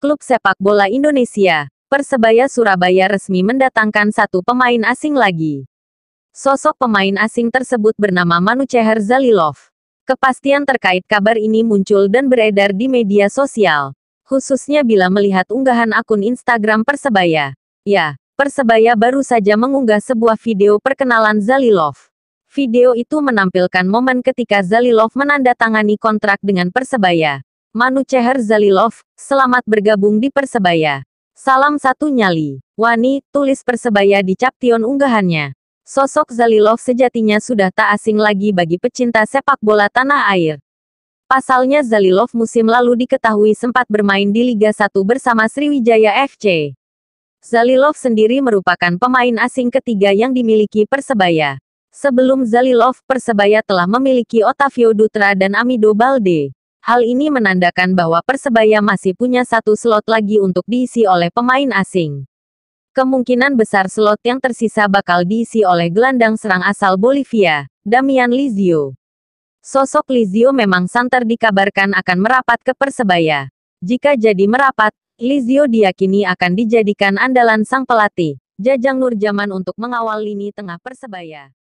Klub sepak bola Indonesia, Persebaya Surabaya resmi mendatangkan satu pemain asing lagi. Sosok pemain asing tersebut bernama Manuceher Zalilov. Kepastian terkait kabar ini muncul dan beredar di media sosial, khususnya bila melihat unggahan akun Instagram Persebaya. Ya, Persebaya baru saja mengunggah sebuah video perkenalan Zalilov. Video itu menampilkan momen ketika Zalilov menandatangani kontrak dengan Persebaya. Manu Zalilov, selamat bergabung di Persebaya. Salam satu nyali. Wani, tulis Persebaya di caption unggahannya. Sosok Zalilov sejatinya sudah tak asing lagi bagi pecinta sepak bola tanah air. Pasalnya Zalilov musim lalu diketahui sempat bermain di Liga 1 bersama Sriwijaya FC. Zalilov sendiri merupakan pemain asing ketiga yang dimiliki Persebaya. Sebelum Zalilov, Persebaya telah memiliki Otavio Dutra dan Amido Balde. Hal ini menandakan bahwa Persebaya masih punya satu slot lagi untuk diisi oleh pemain asing. Kemungkinan besar slot yang tersisa bakal diisi oleh gelandang serang asal Bolivia, Damian Lizio. Sosok Lizio memang santer dikabarkan akan merapat ke Persebaya. Jika jadi merapat, Lizio diyakini akan dijadikan andalan sang pelatih, Jajang Nurjaman untuk mengawal lini tengah Persebaya.